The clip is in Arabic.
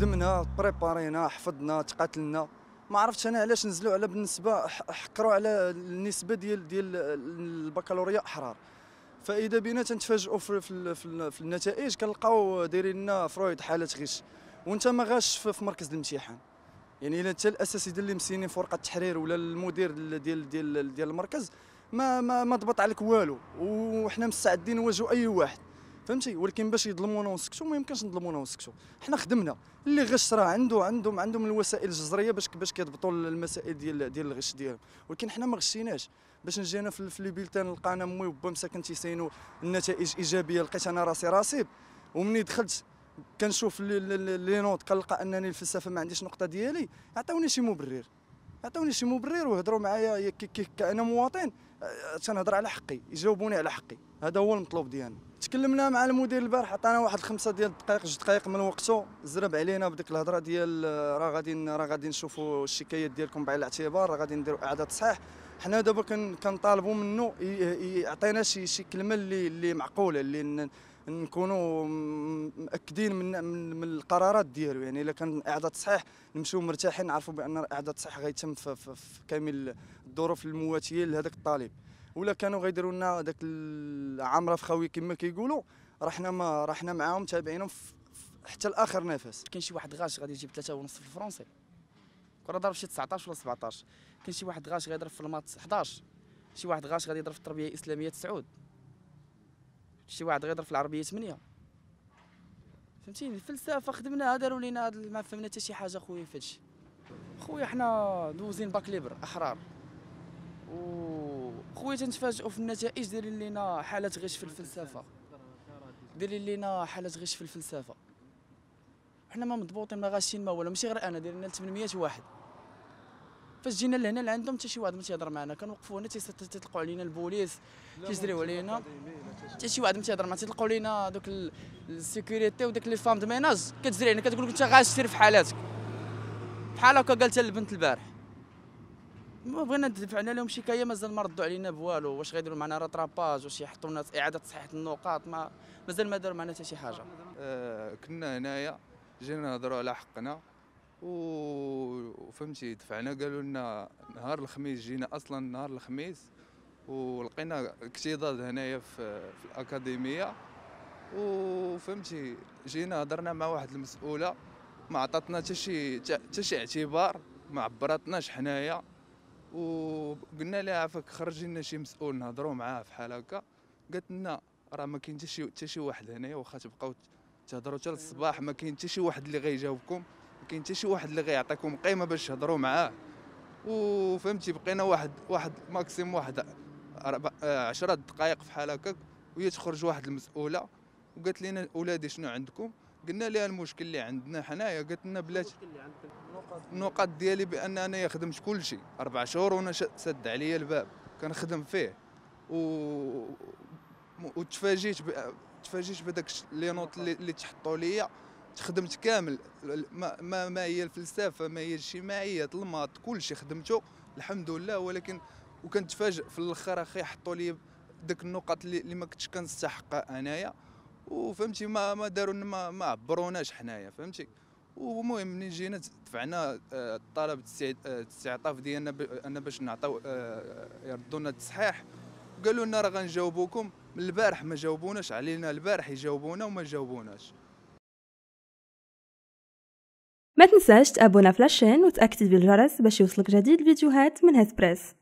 خدمنا بريبارينا حفظنا تقاتلنا ما عرفتش انا علاش نزلوا على بالنسبه حكروا على النسبه ديال ديال البكالوريا احرار فاذا بينا تنتفاجئوا في, في, في, النتائج كنلقاو دايرين لنا فرويد حاله غش وانت ما غاش في, في مركز الامتحان يعني الا حتى الاساتذه اللي مسينين في ورقه التحرير ولا المدير ديال ديال ديال, ديال المركز ما ما, ما ضبط عليك والو وحنا مستعدين نواجهوا اي واحد فهمتي ولكن باش يظلمونا ونسكتوا ما يمكنش نظلمونا ونسكتوا حنا خدمنا اللي غش راه عنده عندهم عندهم الوسائل الجزريه باش باش كيضبطوا المسائل ديال ديال الغش ديالهم ولكن حنا ما غشيناش باش نجي انا في لي بيلتان لقى انا مي وبا مساكن تيساينوا النتائج ايجابيه لقيت انا راسي راسي ومني دخلت كنشوف لي نوت كنلقى انني الفلسفه ما عنديش نقطه ديالي عطوني شي مبرر عطوني شي مبرر وهضروا معايا انا مواطن تنهضر على حقي يجاوبوني على حقي هذا هو المطلوب ديالنا تكلمنا مع المدير البارح عطانا واحد الخمسة ديال الدقائق جوج دقائق من وقته زرب علينا بديك الهضره ديال آه، راه غادي راه غادي نشوفوا الشكايات ديالكم بعين الاعتبار راه غادي نديروا اعاده تصحيح حنا دابا كنطالبوا منه يعطينا شي شي كلمه اللي اللي معقوله اللي نكونوا مأكدين من من القرارات ديالو يعني الا كان اعداد تصحيح نمشيو مرتاحين نعرفوا بان اعداد تصحيح غيتم في, في, في كامل الظروف المواتيه لهذاك الطالب ولا كانوا غيديروا لنا داك العامره في خاوي كما كيقولوا راه حنا ما راه حنا معاهم تابعينهم حتى لاخر نفس كاين شي واحد غاش غادي يجيب 3 ونص في الفرنسي كون ضرب شي 19 ولا 17 كان شي واحد غاش غيضرب في الماتش 11 شي واحد غاش غادي يضرب في التربيه الاسلاميه 9 شي واحد غيضرب في العربيه 8 فهمتيني الفلسفه خدمناها داروا لينا ما فهمنا حتى شي حاجه خويا في هادشي خويا حنا دوزين باك ليبر احرار و خويا تنتفاجئوا في النتائج دايرين لينا حالات غش في الفلسفه دايرين لينا حالات غش في الفلسفه حنا ما مضبوطين ما غاسين ما والو ماشي غير انا داير لنا 800 واحد فاش جينا لهنا لعندهم حتى شي واحد ما تيهضر معنا كنوقفوا هنا تيطلقوا علينا البوليس تيجريو علينا حتى شي واحد ما تيهضر معنا تيطلقوا لينا دوك السيكوريتي وداك لي فام دو ميناج كتجري علينا كتقول لك انت غاشتير في حالاتك بحال هكا قالتها البنت البارح ما بغينا دفعنا لهم شكايه مازال ما ردوا علينا بوالو واش غيديروا معنا راتراباج واش يحطوا لنا اعاده تصحيح النقاط ما مازال ما داروا معنا حتى شي حاجه آه، كنا هنايا جينا نهضروا على حقنا وفهمتي دفعنا قالوا لنا نهار الخميس جينا اصلا نهار الخميس ولقينا اكتظاظ هنايا في, في الاكاديميه وفهمتي جينا هضرنا مع واحد المسؤوله ما عطاتنا حتى شي حتى شي اعتبار ما عبراتناش حنايا وقلنا لها عافاك خرج لنا شي مسؤول نهضروا معاه فحال هكا قالت لنا راه ما كاين حتى شي واحد هنايا واخا تبقاو تهضروا حتى الصباح ما كاين حتى شي واحد اللي غيجاوبكم ما كاين حتى شي واحد اللي غيعطيكم قيمه باش تهضروا معاه وفهمتي بقينا واحد واحد ماكسيم واحد 10 آه، دقائق فحال هكاك وهي تخرج واحد المسؤوله وقالت لنا اولادي شنو عندكم قلنا لها المشكل اللي عندنا حنايا قالت لنا بلاتي النقاط ديالي بان انا خدمت كل شيء اربع شهور وانا سد عليا الباب كنخدم فيه و وتفاجئت تفاجئت بداك لي نوت اللي تحطوا ليا خدمت كامل ما, ما, هي الفلسفه ما هي الاجتماعيات الماط كلشي خدمته الحمد لله ولكن وكنتفاجئ في الاخر اخي حطوا لي داك النقط اللي ما كنتش كنستحقها انايا وفهمتي ما ما داروا ما, ما عبروناش حنايا فهمتي ومهم منين جينا دفعنا آه، الطلب آه، الاستعطاف ديالنا انا باش نعطيو آه، يردونا التصحيح قالوا لنا راه غنجاوبوكم من البارح ما جاوبوناش علينا البارح يجاوبونا وما جاوبوناش ما تنساش تابونا فلاشين وتاكد بالجرس باش يوصلك جديد الفيديوهات من هاد بريس